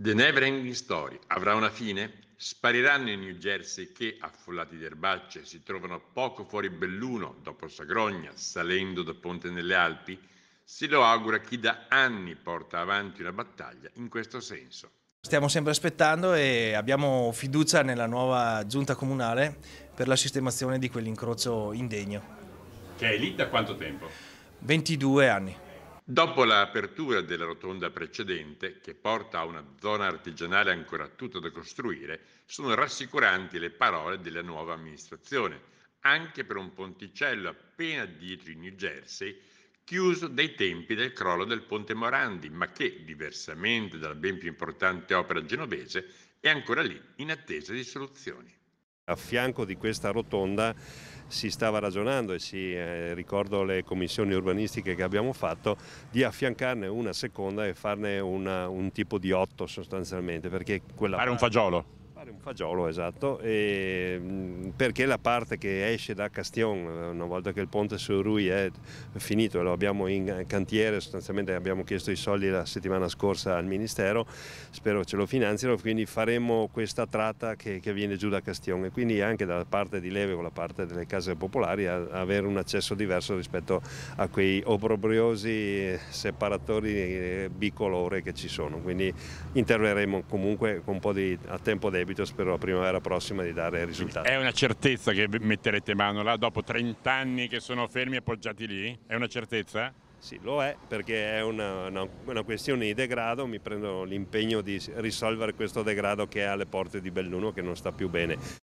The Never Ending Story avrà una fine? Spariranno i New Jersey che, affollati di erbacce, si trovano poco fuori Belluno, dopo Sagrogna, salendo da Ponte nelle Alpi? Se lo augura chi da anni porta avanti una battaglia in questo senso. Stiamo sempre aspettando e abbiamo fiducia nella nuova giunta comunale per la sistemazione di quell'incrocio indegno. Che è lì da quanto tempo? 22 anni. Dopo l'apertura della rotonda precedente, che porta a una zona artigianale ancora tutta da costruire, sono rassicuranti le parole della nuova amministrazione, anche per un ponticello appena dietro in New Jersey, chiuso dai tempi del crollo del ponte Morandi, ma che, diversamente dalla ben più importante opera genovese, è ancora lì in attesa di soluzioni. A fianco di questa rotonda si stava ragionando e si, eh, ricordo le commissioni urbanistiche che abbiamo fatto, di affiancarne una seconda e farne una, un tipo di otto sostanzialmente. Fare un fagiolo? fare un fagiolo, esatto, e, perché la parte che esce da Castion, eh, una volta che il ponte su Rui è finito, e lo abbiamo in cantiere, sostanzialmente abbiamo chiesto i soldi la settimana scorsa al Ministero, spero ce lo finanziano, quindi faremo questa tratta che, che viene giù da Castion e quindi anche dalla parte di Leve con la parte delle case popolari a, a avere un accesso diverso rispetto a quei obbrobriosi eh, separatori eh, bicolore che ci sono, quindi interverremo comunque con un po' di, a tempo debito partito spero la primavera prossima di dare risultati. È una certezza che metterete mano là dopo 30 anni che sono fermi e appoggiati lì? È una certezza? Sì, lo è perché è una, una, una, questione di degrado, mi prendo l'impegno di risolvere questo degrado che è alle porte di Belluno che non sta più bene.